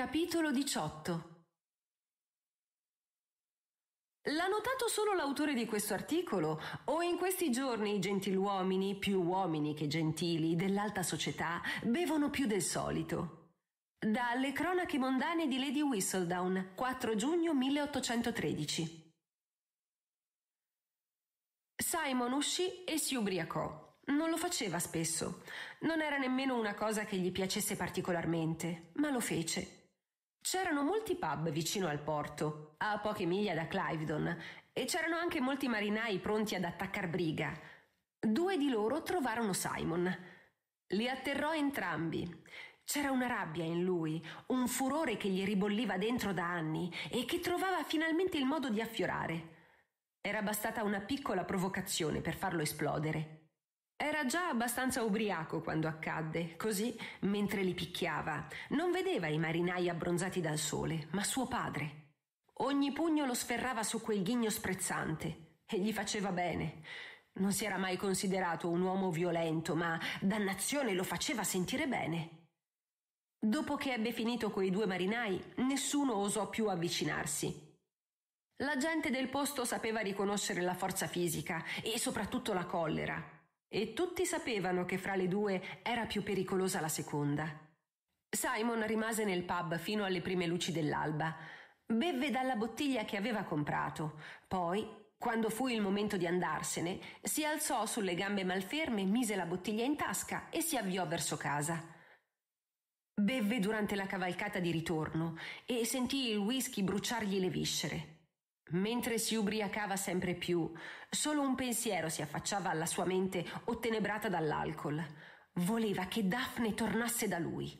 Capitolo 18 L'ha notato solo l'autore di questo articolo o in questi giorni i gentiluomini, più uomini che gentili, dell'alta società bevono più del solito? Dalle cronache mondane di Lady Whistledown, 4 giugno 1813. Simon uscì e si ubriacò. Non lo faceva spesso. Non era nemmeno una cosa che gli piacesse particolarmente, ma lo fece C'erano molti pub vicino al porto, a poche miglia da Clivedon, e c'erano anche molti marinai pronti ad attaccar briga. Due di loro trovarono Simon. Li atterrò entrambi. C'era una rabbia in lui, un furore che gli ribolliva dentro da anni e che trovava finalmente il modo di affiorare. Era bastata una piccola provocazione per farlo esplodere. Era già abbastanza ubriaco quando accadde, così, mentre li picchiava, non vedeva i marinai abbronzati dal sole, ma suo padre. Ogni pugno lo sferrava su quel ghigno sprezzante e gli faceva bene. Non si era mai considerato un uomo violento, ma dannazione lo faceva sentire bene. Dopo che ebbe finito quei due marinai, nessuno osò più avvicinarsi. La gente del posto sapeva riconoscere la forza fisica e soprattutto la collera e tutti sapevano che fra le due era più pericolosa la seconda. Simon rimase nel pub fino alle prime luci dell'alba. Bevve dalla bottiglia che aveva comprato. Poi, quando fu il momento di andarsene, si alzò sulle gambe malferme, mise la bottiglia in tasca e si avviò verso casa. Bevve durante la cavalcata di ritorno e sentì il whisky bruciargli le viscere. Mentre si ubriacava sempre più, solo un pensiero si affacciava alla sua mente ottenebrata dall'alcol. Voleva che Daphne tornasse da lui.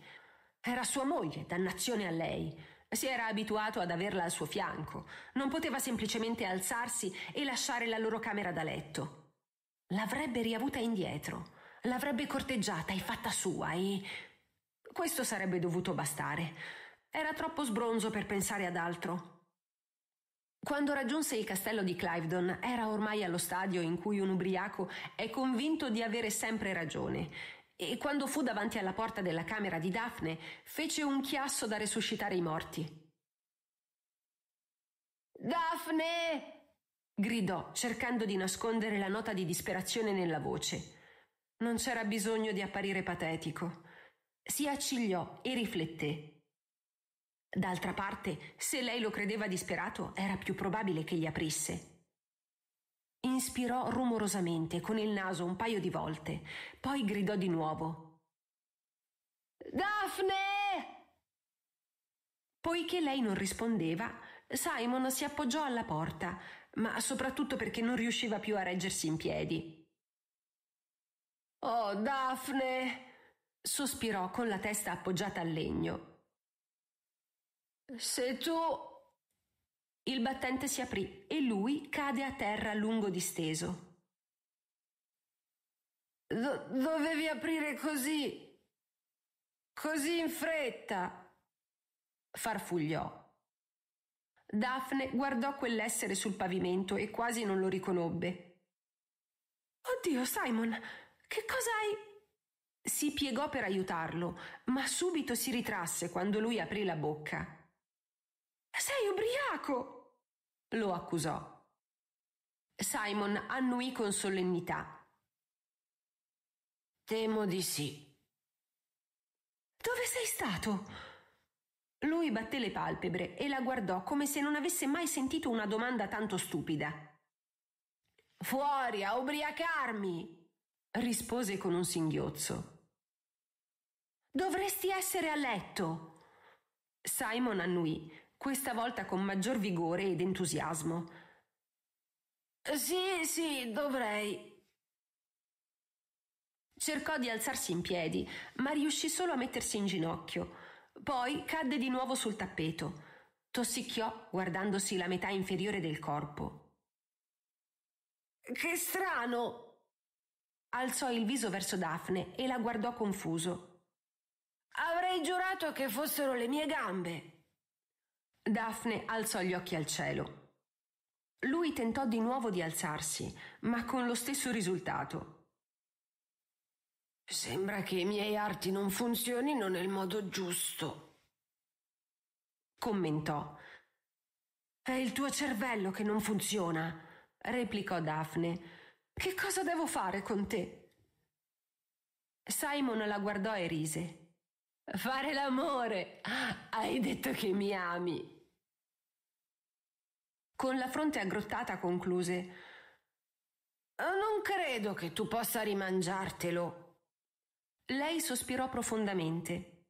Era sua moglie, dannazione a lei. Si era abituato ad averla al suo fianco. Non poteva semplicemente alzarsi e lasciare la loro camera da letto. L'avrebbe riavuta indietro. L'avrebbe corteggiata e fatta sua e... Questo sarebbe dovuto bastare. Era troppo sbronzo per pensare ad altro. Quando raggiunse il castello di Clivedon era ormai allo stadio in cui un ubriaco è convinto di avere sempre ragione e quando fu davanti alla porta della camera di Daphne fece un chiasso da resuscitare i morti. Daphne! gridò, cercando di nascondere la nota di disperazione nella voce. Non c'era bisogno di apparire patetico. Si accigliò e rifletté. D'altra parte, se lei lo credeva disperato, era più probabile che gli aprisse. Inspirò rumorosamente con il naso un paio di volte, poi gridò di nuovo. Daphne! Poiché lei non rispondeva, Simon si appoggiò alla porta, ma soprattutto perché non riusciva più a reggersi in piedi. Oh, Daphne! sospirò con la testa appoggiata al legno. Se tu... Il battente si aprì e lui cade a terra a lungo disteso. Do- dovevi aprire così, così in fretta, farfugliò. Daphne guardò quell'essere sul pavimento e quasi non lo riconobbe. Oddio, Simon, che cosa hai? Si piegò per aiutarlo, ma subito si ritrasse quando lui aprì la bocca. Sei ubriaco! lo accusò. Simon annuì con solennità. Temo di sì. Dove sei stato? Lui batté le palpebre e la guardò come se non avesse mai sentito una domanda tanto stupida. Fuori a ubriacarmi! rispose con un singhiozzo. Dovresti essere a letto. Simon annuì, questa volta con maggior vigore ed entusiasmo. Sì, sì, dovrei. Cercò di alzarsi in piedi, ma riuscì solo a mettersi in ginocchio. Poi cadde di nuovo sul tappeto. Tossicchiò guardandosi la metà inferiore del corpo. Che strano! Alzò il viso verso Daphne e la guardò confuso. Avrei giurato che fossero le mie gambe. Daphne alzò gli occhi al cielo. Lui tentò di nuovo di alzarsi, ma con lo stesso risultato. Sembra che i miei arti non funzionino nel modo giusto, commentò. È il tuo cervello che non funziona, replicò Daphne. Che cosa devo fare con te? Simon la guardò e rise. Fare l'amore. Ah, hai detto che mi ami con la fronte aggrottata concluse. Eh, non credo che tu possa rimangiartelo. Lei sospirò profondamente.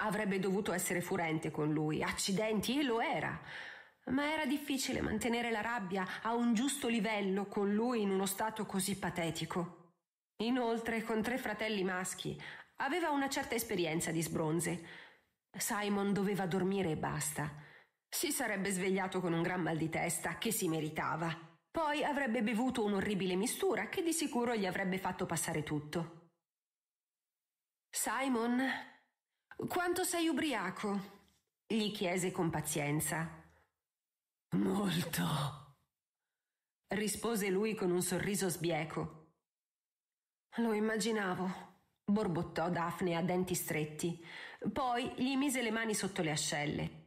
Avrebbe dovuto essere furente con lui, accidenti, e lo era. Ma era difficile mantenere la rabbia a un giusto livello con lui in uno stato così patetico. Inoltre, con tre fratelli maschi, aveva una certa esperienza di sbronze. Simon doveva dormire e basta. Si sarebbe svegliato con un gran mal di testa che si meritava. Poi avrebbe bevuto un'orribile mistura che di sicuro gli avrebbe fatto passare tutto. Simon, quanto sei ubriaco? gli chiese con pazienza. Molto, rispose lui con un sorriso sbieco. Lo immaginavo, borbottò Daphne a denti stretti, poi gli mise le mani sotto le ascelle.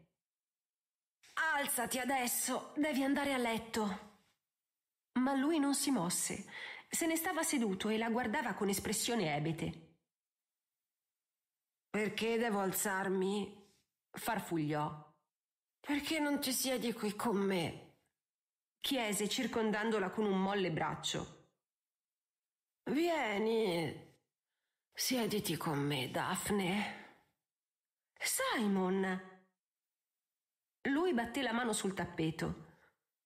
Alzati adesso, devi andare a letto. Ma lui non si mosse, se ne stava seduto e la guardava con espressione ebete. Perché devo alzarmi? farfugliò. Perché non ti siedi qui con me? chiese circondandola con un molle braccio. Vieni, siediti con me, Daphne. Simon, lui batté la mano sul tappeto.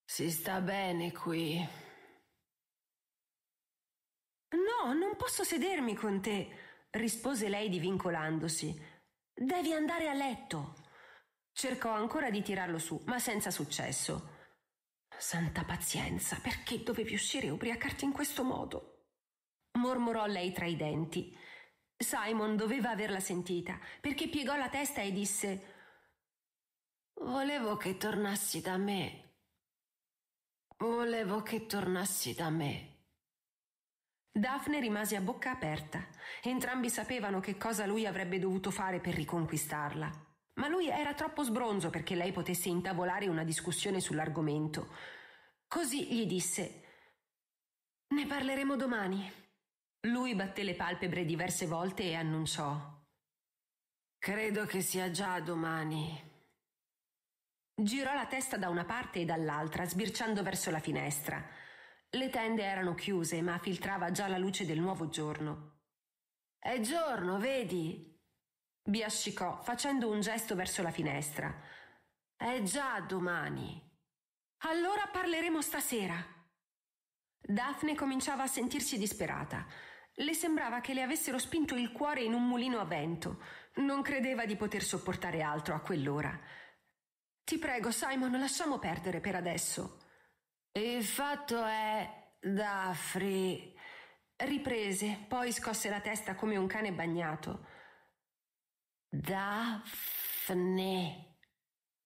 Si sta bene qui. No, non posso sedermi con te, rispose lei divincolandosi. Devi andare a letto. Cercò ancora di tirarlo su, ma senza successo. Santa pazienza, perché dovevi uscire e ubriacarti in questo modo? mormorò lei tra i denti. Simon doveva averla sentita, perché piegò la testa e disse Volevo che tornassi da me. Volevo che tornassi da me. Daphne rimase a bocca aperta. Entrambi sapevano che cosa lui avrebbe dovuto fare per riconquistarla. Ma lui era troppo sbronzo perché lei potesse intavolare una discussione sull'argomento. Così gli disse Ne parleremo domani. Lui batté le palpebre diverse volte e annunciò Credo che sia già domani. Girò la testa da una parte e dall'altra, sbirciando verso la finestra. Le tende erano chiuse, ma filtrava già la luce del nuovo giorno. È giorno, vedi? biascicò, facendo un gesto verso la finestra. È già domani. Allora parleremo stasera. Daphne cominciava a sentirsi disperata. Le sembrava che le avessero spinto il cuore in un mulino a vento. Non credeva di poter sopportare altro a quell'ora. Ti prego, Simon, lasciamo perdere per adesso. Il fatto è, Daffri, riprese, poi scosse la testa come un cane bagnato. Daphne,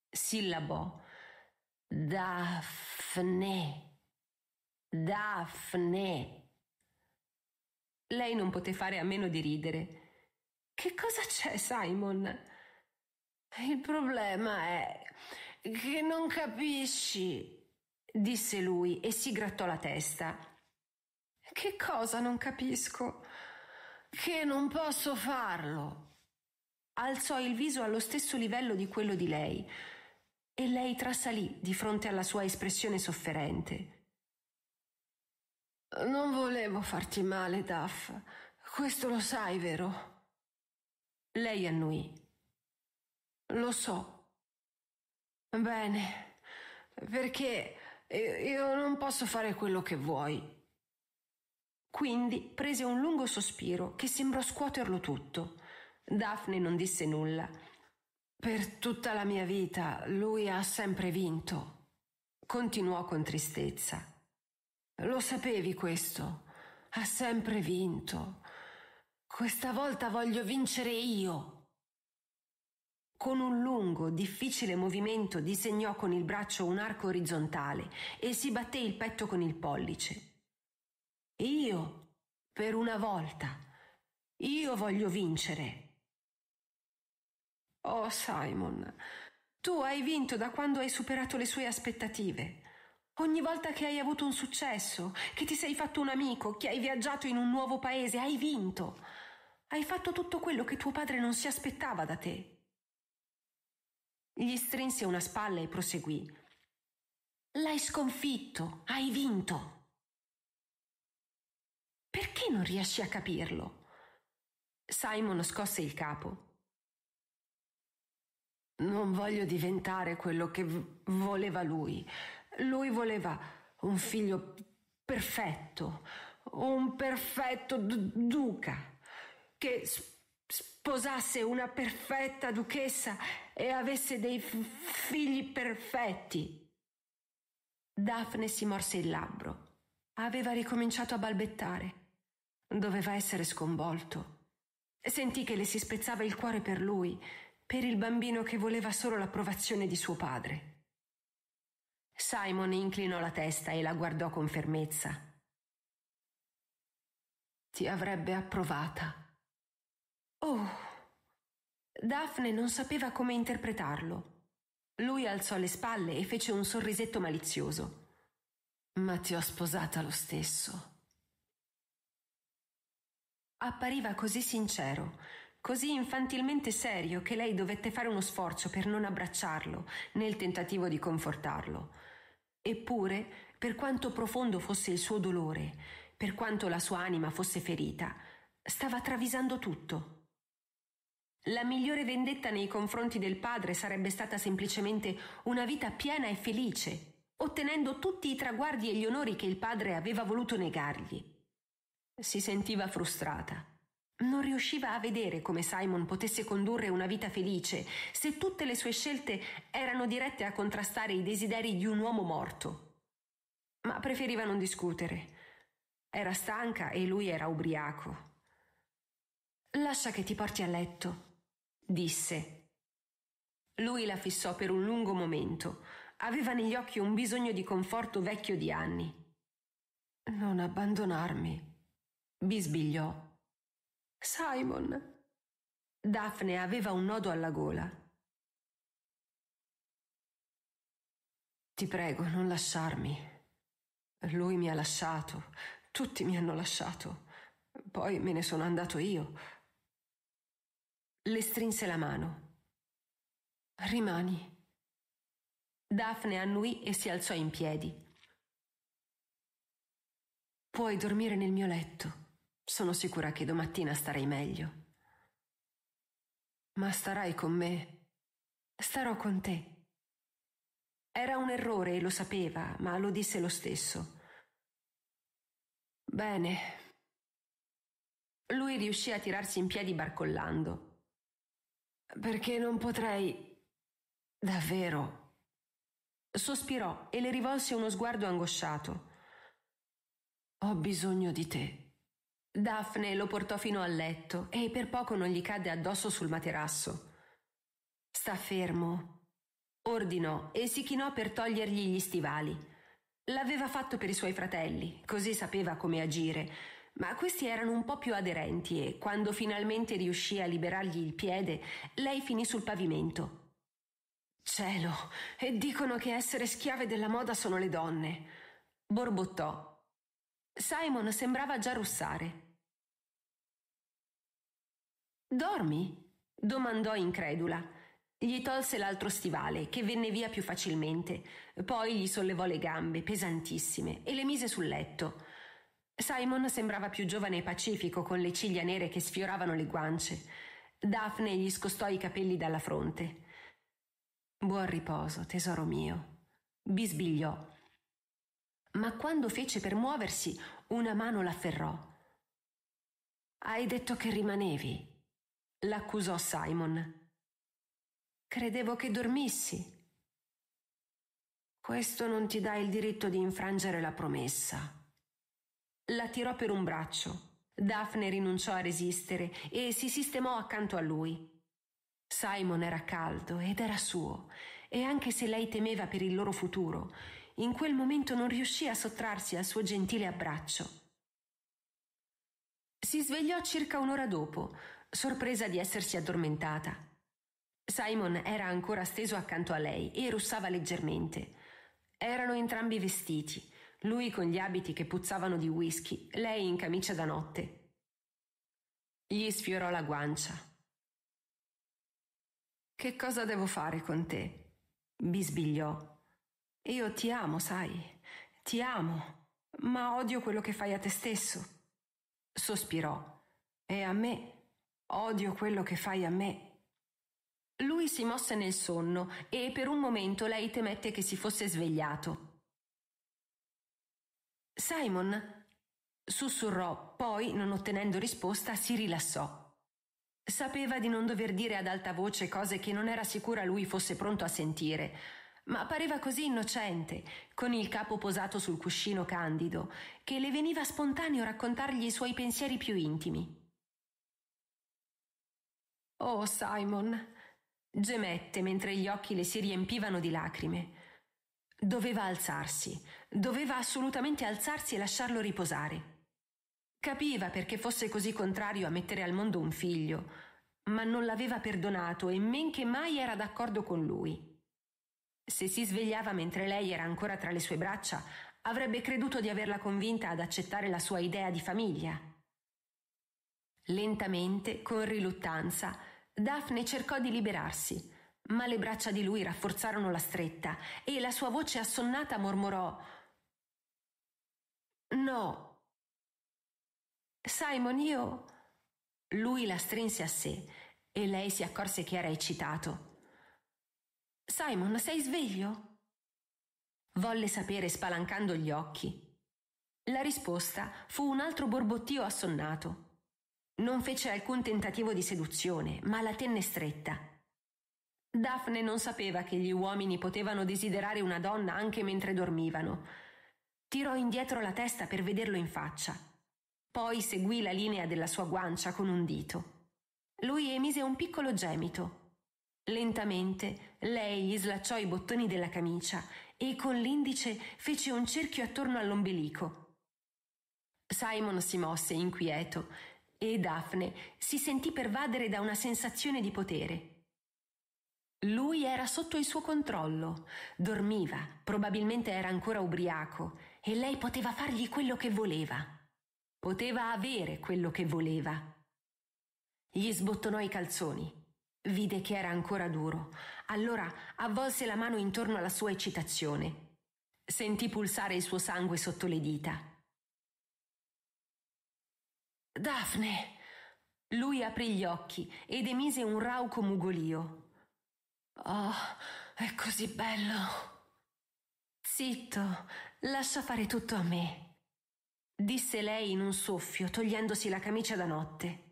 sillabò. Daphne, Daphne. Lei non poté fare a meno di ridere. Che cosa c'è, Simon? Il problema è che non capisci, disse lui e si grattò la testa. Che cosa non capisco? Che non posso farlo. Alzò il viso allo stesso livello di quello di lei e lei trasalì di fronte alla sua espressione sofferente. Non volevo farti male, Duff. Questo lo sai, vero? Lei annuì. Lo so. Bene, perché eh, io non posso fare quello che vuoi. Quindi prese un lungo sospiro che sembrò scuoterlo tutto. Daphne non disse nulla. Per tutta la mia vita lui ha sempre vinto. Continuò con tristezza. Lo sapevi questo? Ha sempre vinto. Questa volta voglio vincere io. Con un lungo, difficile movimento disegnò con il braccio un arco orizzontale e si batté il petto con il pollice. Io, per una volta, io voglio vincere. Oh Simon, tu hai vinto da quando hai superato le sue aspettative. Ogni volta che hai avuto un successo, che ti sei fatto un amico, che hai viaggiato in un nuovo paese, hai vinto. Hai fatto tutto quello che tuo padre non si aspettava da te. Gli strinse una spalla e proseguì. L'hai sconfitto, hai vinto. Perché non riesci a capirlo? Simon scosse il capo. Non voglio diventare quello che voleva lui. Lui voleva un figlio perfetto, un perfetto d- duca che Sp- sposasse una perfetta duchessa e avesse dei f- figli perfetti. Daphne si morse il labbro. Aveva ricominciato a balbettare. Doveva essere sconvolto. Sentì che le si spezzava il cuore per lui, per il bambino che voleva solo l'approvazione di suo padre. Simon inclinò la testa e la guardò con fermezza. Ti avrebbe approvata Oh! Daphne non sapeva come interpretarlo. Lui alzò le spalle e fece un sorrisetto malizioso. Ma ti ho sposata lo stesso. Appariva così sincero, così infantilmente serio che lei dovette fare uno sforzo per non abbracciarlo nel tentativo di confortarlo. Eppure, per quanto profondo fosse il suo dolore, per quanto la sua anima fosse ferita, stava travisando tutto. La migliore vendetta nei confronti del padre sarebbe stata semplicemente una vita piena e felice, ottenendo tutti i traguardi e gli onori che il padre aveva voluto negargli. Si sentiva frustrata. Non riusciva a vedere come Simon potesse condurre una vita felice se tutte le sue scelte erano dirette a contrastare i desideri di un uomo morto. Ma preferiva non discutere. Era stanca e lui era ubriaco. Lascia che ti porti a letto, disse. Lui la fissò per un lungo momento. Aveva negli occhi un bisogno di conforto vecchio di anni. Non abbandonarmi, bisbigliò. Simon. Daphne aveva un nodo alla gola. Ti prego, non lasciarmi. Lui mi ha lasciato, tutti mi hanno lasciato. Poi me ne sono andato io le strinse la mano. Rimani. Daphne annuì e si alzò in piedi. Puoi dormire nel mio letto. Sono sicura che domattina starai meglio. Ma starai con me. Starò con te. Era un errore e lo sapeva, ma lo disse lo stesso. Bene. Lui riuscì a tirarsi in piedi barcollando. Perché non potrei... davvero... Sospirò e le rivolse uno sguardo angosciato. Ho bisogno di te. Daphne lo portò fino al letto e per poco non gli cadde addosso sul materasso. Sta fermo, ordinò e si chinò per togliergli gli stivali. L'aveva fatto per i suoi fratelli, così sapeva come agire, ma questi erano un po' più aderenti e quando finalmente riuscì a liberargli il piede, lei finì sul pavimento. Cielo, e dicono che essere schiave della moda sono le donne. Borbottò. Simon sembrava già russare. Dormi? domandò incredula. Gli tolse l'altro stivale, che venne via più facilmente, poi gli sollevò le gambe, pesantissime, e le mise sul letto. Simon sembrava più giovane e pacifico, con le ciglia nere che sfioravano le guance. Daphne gli scostò i capelli dalla fronte. Buon riposo, tesoro mio. Bisbigliò. Ma quando fece per muoversi, una mano l'afferrò. Hai detto che rimanevi, l'accusò Simon. Credevo che dormissi. Questo non ti dà il diritto di infrangere la promessa la tirò per un braccio. Daphne rinunciò a resistere e si sistemò accanto a lui. Simon era caldo ed era suo, e anche se lei temeva per il loro futuro, in quel momento non riuscì a sottrarsi al suo gentile abbraccio. Si svegliò circa un'ora dopo, sorpresa di essersi addormentata. Simon era ancora steso accanto a lei e russava leggermente. Erano entrambi vestiti, lui con gli abiti che puzzavano di whisky, lei in camicia da notte. Gli sfiorò la guancia. Che cosa devo fare con te? bisbigliò. Io ti amo, sai, ti amo, ma odio quello che fai a te stesso. Sospirò. E a me, odio quello che fai a me. Lui si mosse nel sonno e per un momento lei temette che si fosse svegliato. Simon, sussurrò, poi, non ottenendo risposta, si rilassò. Sapeva di non dover dire ad alta voce cose che non era sicura lui fosse pronto a sentire, ma pareva così innocente, con il capo posato sul cuscino candido, che le veniva spontaneo raccontargli i suoi pensieri più intimi. Oh, Simon, gemette mentre gli occhi le si riempivano di lacrime. Doveva alzarsi, doveva assolutamente alzarsi e lasciarlo riposare. Capiva perché fosse così contrario a mettere al mondo un figlio, ma non l'aveva perdonato e men che mai era d'accordo con lui. Se si svegliava mentre lei era ancora tra le sue braccia, avrebbe creduto di averla convinta ad accettare la sua idea di famiglia. Lentamente, con riluttanza, Daphne cercò di liberarsi, ma le braccia di lui rafforzarono la stretta e la sua voce assonnata mormorò No. Simon, io... Lui la strinse a sé e lei si accorse che era eccitato. Simon, sei sveglio? Volle sapere spalancando gli occhi. La risposta fu un altro borbottio assonnato. Non fece alcun tentativo di seduzione, ma la tenne stretta Daphne non sapeva che gli uomini potevano desiderare una donna anche mentre dormivano. Tirò indietro la testa per vederlo in faccia. Poi seguì la linea della sua guancia con un dito. Lui emise un piccolo gemito. Lentamente lei gli slacciò i bottoni della camicia e con l'indice fece un cerchio attorno all'ombelico. Simon si mosse inquieto e Daphne si sentì pervadere da una sensazione di potere. Lui era sotto il suo controllo, dormiva, probabilmente era ancora ubriaco e lei poteva fargli quello che voleva. Poteva avere quello che voleva. Gli sbottonò i calzoni. Vide che era ancora duro. Allora avvolse la mano intorno alla sua eccitazione. Sentì pulsare il suo sangue sotto le dita. Daphne! Lui aprì gli occhi ed emise un rauco mugolio. Oh, è così bello. Zitto, lascia fare tutto a me, disse lei in un soffio, togliendosi la camicia da notte.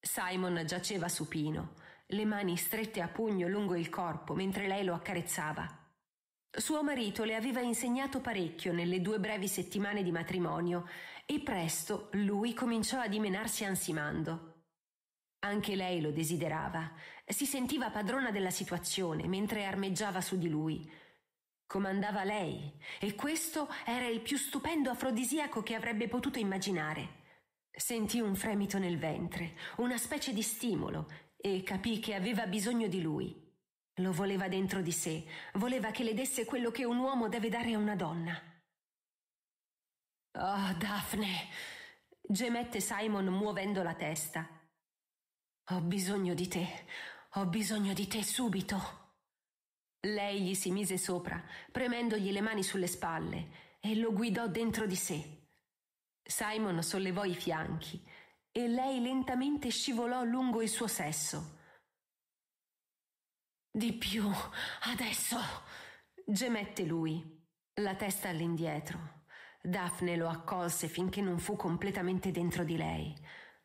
Simon giaceva supino, le mani strette a pugno lungo il corpo mentre lei lo accarezzava. Suo marito le aveva insegnato parecchio nelle due brevi settimane di matrimonio e presto lui cominciò a dimenarsi ansimando. Anche lei lo desiderava si sentiva padrona della situazione mentre armeggiava su di lui. Comandava lei e questo era il più stupendo afrodisiaco che avrebbe potuto immaginare. Sentì un fremito nel ventre, una specie di stimolo e capì che aveva bisogno di lui. Lo voleva dentro di sé, voleva che le desse quello che un uomo deve dare a una donna. Oh, Daphne! gemette Simon muovendo la testa. Ho bisogno di te, ho bisogno di te subito. Lei gli si mise sopra, premendogli le mani sulle spalle, e lo guidò dentro di sé. Simon sollevò i fianchi e lei lentamente scivolò lungo il suo sesso. Di più, adesso! gemette lui, la testa all'indietro. Daphne lo accolse finché non fu completamente dentro di lei.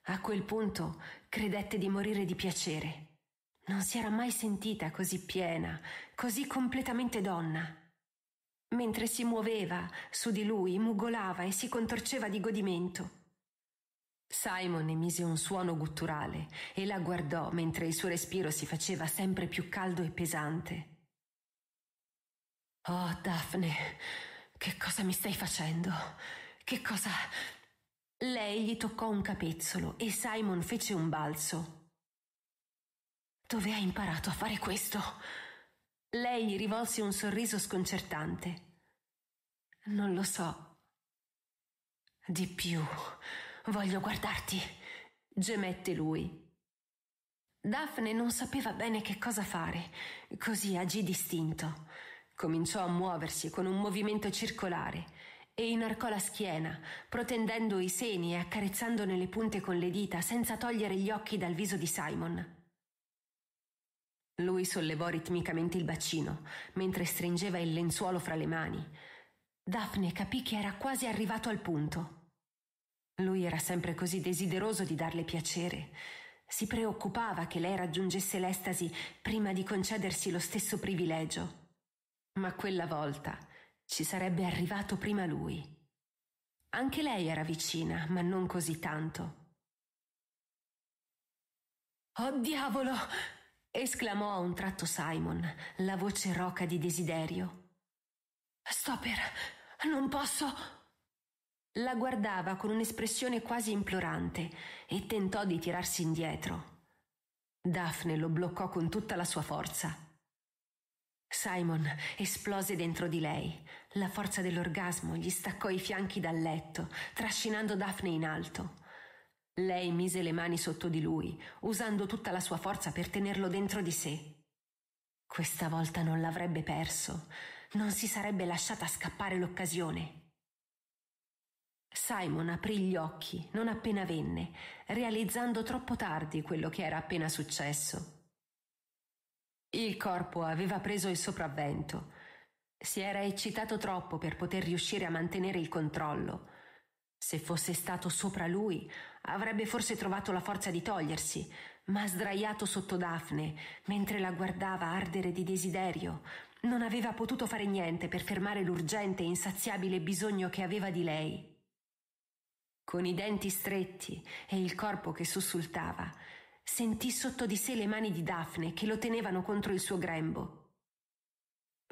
A quel punto credette di morire di piacere. Non si era mai sentita così piena, così completamente donna. Mentre si muoveva, su di lui mugolava e si contorceva di godimento. Simon emise un suono gutturale e la guardò mentre il suo respiro si faceva sempre più caldo e pesante. Oh, Daphne, che cosa mi stai facendo? Che cosa... Lei gli toccò un capezzolo e Simon fece un balzo, dove hai imparato a fare questo? Lei gli rivolse un sorriso sconcertante. Non lo so. Di più, voglio guardarti, gemette lui. Daphne non sapeva bene che cosa fare, così agì distinto. Cominciò a muoversi con un movimento circolare e inarcò la schiena, protendendo i seni e accarezzandone le punte con le dita senza togliere gli occhi dal viso di Simon. Lui sollevò ritmicamente il bacino, mentre stringeva il lenzuolo fra le mani. Daphne capì che era quasi arrivato al punto. Lui era sempre così desideroso di darle piacere. Si preoccupava che lei raggiungesse l'estasi prima di concedersi lo stesso privilegio. Ma quella volta ci sarebbe arrivato prima lui. Anche lei era vicina, ma non così tanto. Oh diavolo! esclamò a un tratto Simon, la voce roca di desiderio. Sto per. non posso. La guardava con un'espressione quasi implorante e tentò di tirarsi indietro. Daphne lo bloccò con tutta la sua forza. Simon esplose dentro di lei. La forza dell'orgasmo gli staccò i fianchi dal letto, trascinando Daphne in alto. Lei mise le mani sotto di lui, usando tutta la sua forza per tenerlo dentro di sé. Questa volta non l'avrebbe perso, non si sarebbe lasciata scappare l'occasione. Simon aprì gli occhi non appena venne, realizzando troppo tardi quello che era appena successo. Il corpo aveva preso il sopravvento. Si era eccitato troppo per poter riuscire a mantenere il controllo se fosse stato sopra lui, avrebbe forse trovato la forza di togliersi, ma sdraiato sotto Daphne, mentre la guardava ardere di desiderio, non aveva potuto fare niente per fermare l'urgente e insaziabile bisogno che aveva di lei. Con i denti stretti e il corpo che sussultava, sentì sotto di sé le mani di Daphne che lo tenevano contro il suo grembo.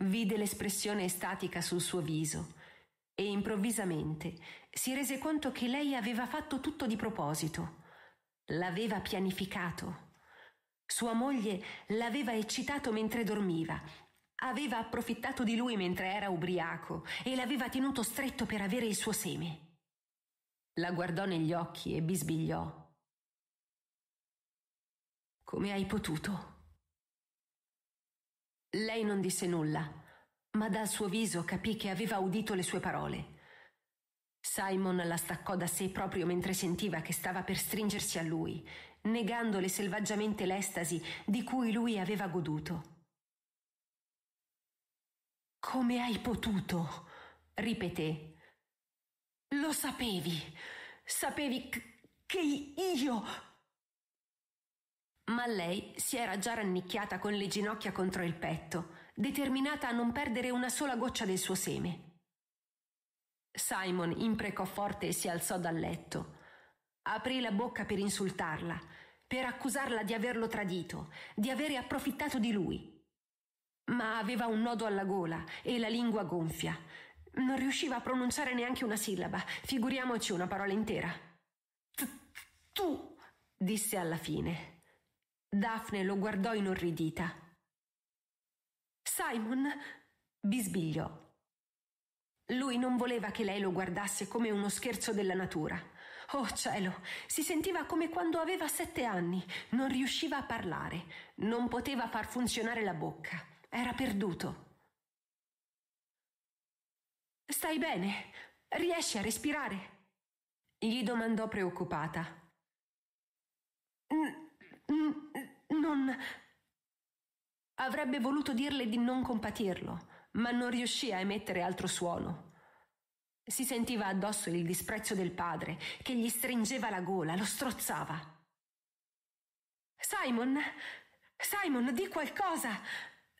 Vide l'espressione estatica sul suo viso e improvvisamente si rese conto che lei aveva fatto tutto di proposito. L'aveva pianificato. Sua moglie l'aveva eccitato mentre dormiva, aveva approfittato di lui mentre era ubriaco e l'aveva tenuto stretto per avere il suo seme. La guardò negli occhi e bisbigliò. Come hai potuto? Lei non disse nulla, ma dal suo viso capì che aveva udito le sue parole. Simon la staccò da sé proprio mentre sentiva che stava per stringersi a lui, negandole selvaggiamente l'estasi di cui lui aveva goduto. Come hai potuto? ripeté. Lo sapevi. Sapevi c- che io. Ma lei si era già rannicchiata con le ginocchia contro il petto, determinata a non perdere una sola goccia del suo seme. Simon imprecò forte e si alzò dal letto. Aprì la bocca per insultarla, per accusarla di averlo tradito, di avere approfittato di lui. Ma aveva un nodo alla gola e la lingua gonfia. Non riusciva a pronunciare neanche una sillaba, figuriamoci una parola intera. Tu, disse alla fine. Daphne lo guardò inorridita. Simon bisbigliò. Lui non voleva che lei lo guardasse come uno scherzo della natura. Oh cielo, si sentiva come quando aveva sette anni, non riusciva a parlare, non poteva far funzionare la bocca, era perduto. Stai bene? Riesci a respirare? gli domandò preoccupata. Non. Avrebbe voluto dirle di non compatirlo, ma non riuscì a emettere altro suono. Si sentiva addosso il disprezzo del padre, che gli stringeva la gola, lo strozzava. Simon, Simon, di qualcosa!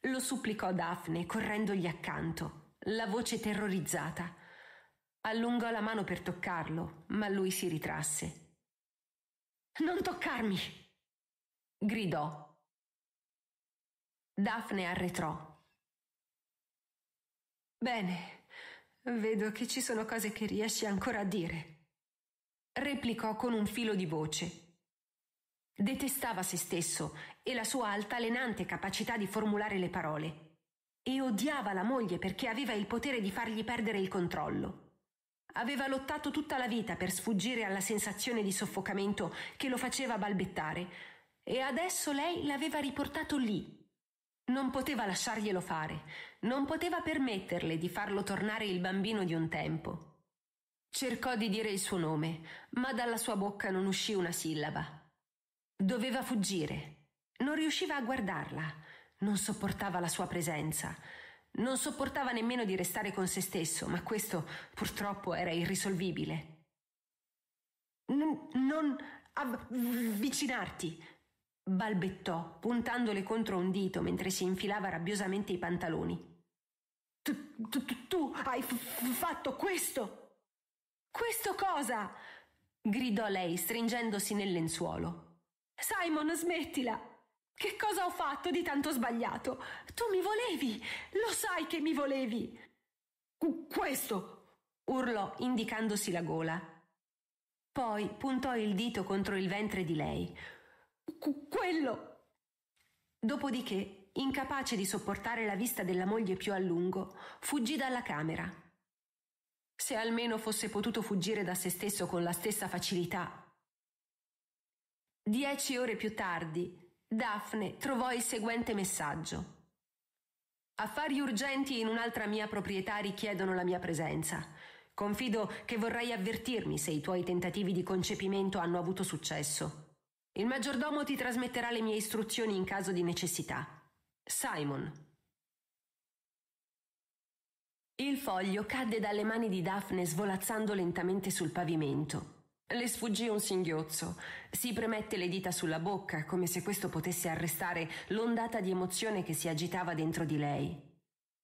lo supplicò Daphne, correndogli accanto, la voce terrorizzata. Allungò la mano per toccarlo, ma lui si ritrasse. Non toccarmi! gridò. Daphne arretrò Bene, vedo che ci sono cose che riesci ancora a dire. Replicò con un filo di voce. Detestava se stesso e la sua altalenante capacità di formulare le parole. E odiava la moglie perché aveva il potere di fargli perdere il controllo. Aveva lottato tutta la vita per sfuggire alla sensazione di soffocamento che lo faceva balbettare, e adesso lei l'aveva riportato lì, non poteva lasciarglielo fare, non poteva permetterle di farlo tornare il bambino di un tempo. Cercò di dire il suo nome, ma dalla sua bocca non uscì una sillaba. Doveva fuggire. Non riusciva a guardarla, non sopportava la sua presenza, non sopportava nemmeno di restare con se stesso, ma questo purtroppo era irrisolvibile. non avvicinarti, balbettò, puntandole contro un dito mentre si infilava rabbiosamente i pantaloni. Tu, tu, tu hai f- f- fatto questo! Questo cosa? gridò lei, stringendosi nel lenzuolo. Simon, smettila! Che cosa ho fatto di tanto sbagliato? Tu mi volevi! Lo sai che mi volevi! Qu- questo! urlò, indicandosi la gola. Poi puntò il dito contro il ventre di lei, quello. Dopodiché, incapace di sopportare la vista della moglie più a lungo, fuggì dalla camera. Se almeno fosse potuto fuggire da se stesso con la stessa facilità. Dieci ore più tardi, Daphne trovò il seguente messaggio. Affari urgenti in un'altra mia proprietà richiedono la mia presenza. Confido che vorrai avvertirmi se i tuoi tentativi di concepimento hanno avuto successo. Il maggiordomo ti trasmetterà le mie istruzioni in caso di necessità. Simon. Il foglio cadde dalle mani di Daphne svolazzando lentamente sul pavimento. Le sfuggì un singhiozzo. Si premette le dita sulla bocca, come se questo potesse arrestare l'ondata di emozione che si agitava dentro di lei.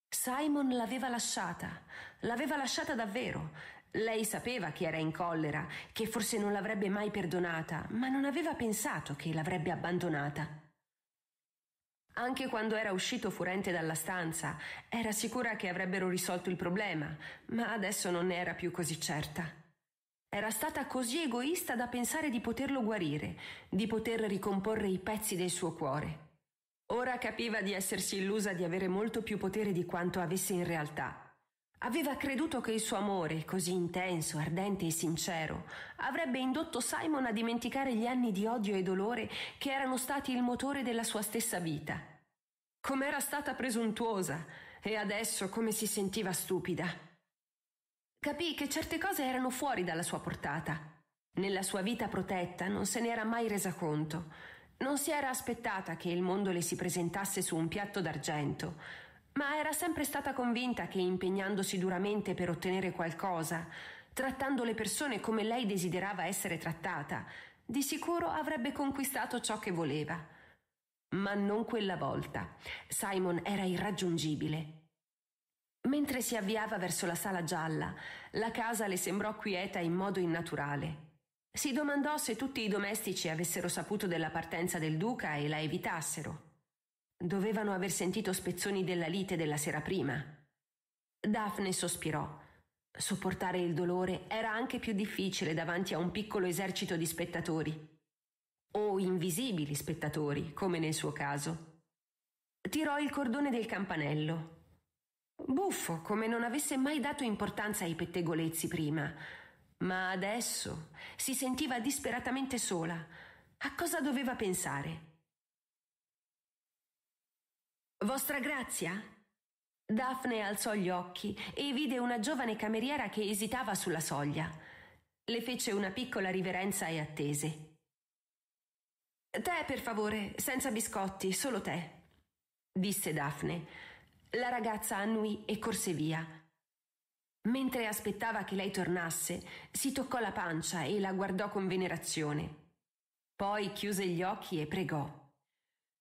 Simon l'aveva lasciata, l'aveva lasciata davvero, lei sapeva che era in collera, che forse non l'avrebbe mai perdonata, ma non aveva pensato che l'avrebbe abbandonata. Anche quando era uscito furente dalla stanza, era sicura che avrebbero risolto il problema, ma adesso non ne era più così certa. Era stata così egoista da pensare di poterlo guarire, di poter ricomporre i pezzi del suo cuore. Ora capiva di essersi illusa di avere molto più potere di quanto avesse in realtà Aveva creduto che il suo amore, così intenso, ardente e sincero, avrebbe indotto Simon a dimenticare gli anni di odio e dolore che erano stati il motore della sua stessa vita. Com'era stata presuntuosa e adesso come si sentiva stupida. Capì che certe cose erano fuori dalla sua portata. Nella sua vita protetta non se n'era mai resa conto. Non si era aspettata che il mondo le si presentasse su un piatto d'argento, ma era sempre stata convinta che impegnandosi duramente per ottenere qualcosa, trattando le persone come lei desiderava essere trattata, di sicuro avrebbe conquistato ciò che voleva. Ma non quella volta. Simon era irraggiungibile. Mentre si avviava verso la sala gialla, la casa le sembrò quieta in modo innaturale. Si domandò se tutti i domestici avessero saputo della partenza del duca e la evitassero. Dovevano aver sentito spezzoni della lite della sera prima. Daphne sospirò. Sopportare il dolore era anche più difficile davanti a un piccolo esercito di spettatori. O invisibili spettatori, come nel suo caso. Tirò il cordone del campanello. Buffo, come non avesse mai dato importanza ai pettegolezzi prima. Ma adesso si sentiva disperatamente sola. A cosa doveva pensare? Vostra grazia? Daphne alzò gli occhi e vide una giovane cameriera che esitava sulla soglia. Le fece una piccola riverenza e attese. Tè, per favore, senza biscotti, solo tè, disse Daphne. La ragazza annui e corse via. Mentre aspettava che lei tornasse, si toccò la pancia e la guardò con venerazione. Poi chiuse gli occhi e pregò.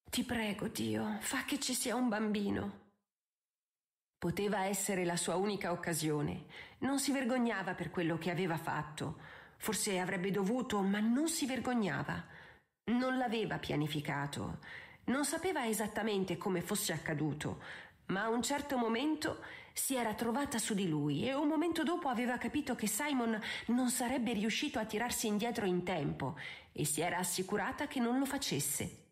Ti prego, Dio, fa che ci sia un bambino. Poteva essere la sua unica occasione. Non si vergognava per quello che aveva fatto. Forse avrebbe dovuto, ma non si vergognava. Non l'aveva pianificato. Non sapeva esattamente come fosse accaduto, ma a un certo momento si era trovata su di lui e un momento dopo aveva capito che Simon non sarebbe riuscito a tirarsi indietro in tempo e si era assicurata che non lo facesse.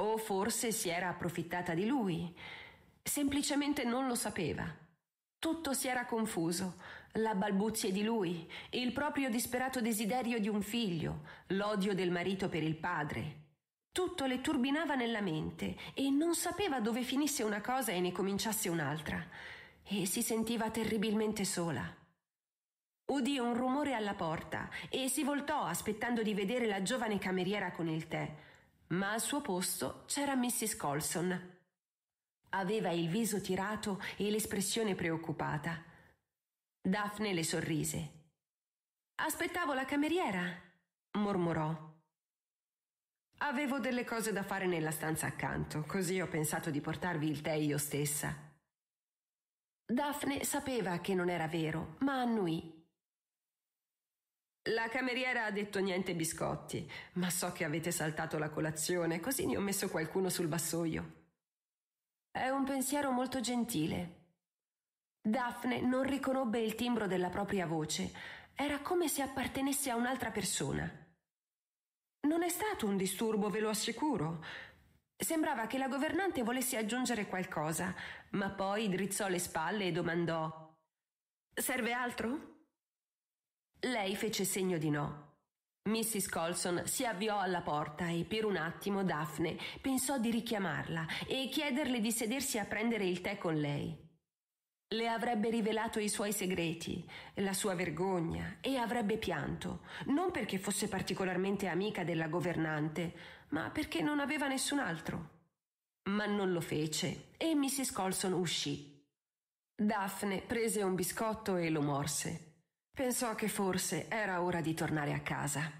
O forse si era approfittata di lui. Semplicemente non lo sapeva. Tutto si era confuso, la balbuzie di lui, il proprio disperato desiderio di un figlio, l'odio del marito per il padre. Tutto le turbinava nella mente e non sapeva dove finisse una cosa e ne cominciasse un'altra, e si sentiva terribilmente sola. Udì un rumore alla porta e si voltò aspettando di vedere la giovane cameriera con il tè ma al suo posto c'era Mrs. Colson. Aveva il viso tirato e l'espressione preoccupata. Daphne le sorrise. Aspettavo la cameriera, mormorò. Avevo delle cose da fare nella stanza accanto, così ho pensato di portarvi il tè io stessa. Daphne sapeva che non era vero, ma annuì la cameriera ha detto niente biscotti, ma so che avete saltato la colazione, così ne ho messo qualcuno sul vassoio. È un pensiero molto gentile. Daphne non riconobbe il timbro della propria voce, era come se appartenesse a un'altra persona. Non è stato un disturbo, ve lo assicuro. Sembrava che la governante volesse aggiungere qualcosa, ma poi drizzò le spalle e domandò Serve altro? Lei fece segno di no. Mrs. Colson si avviò alla porta e per un attimo Daphne pensò di richiamarla e chiederle di sedersi a prendere il tè con lei. Le avrebbe rivelato i suoi segreti, la sua vergogna e avrebbe pianto, non perché fosse particolarmente amica della governante, ma perché non aveva nessun altro. Ma non lo fece e Mrs. Colson uscì. Daphne prese un biscotto e lo morse. Pensò che forse era ora di tornare a casa.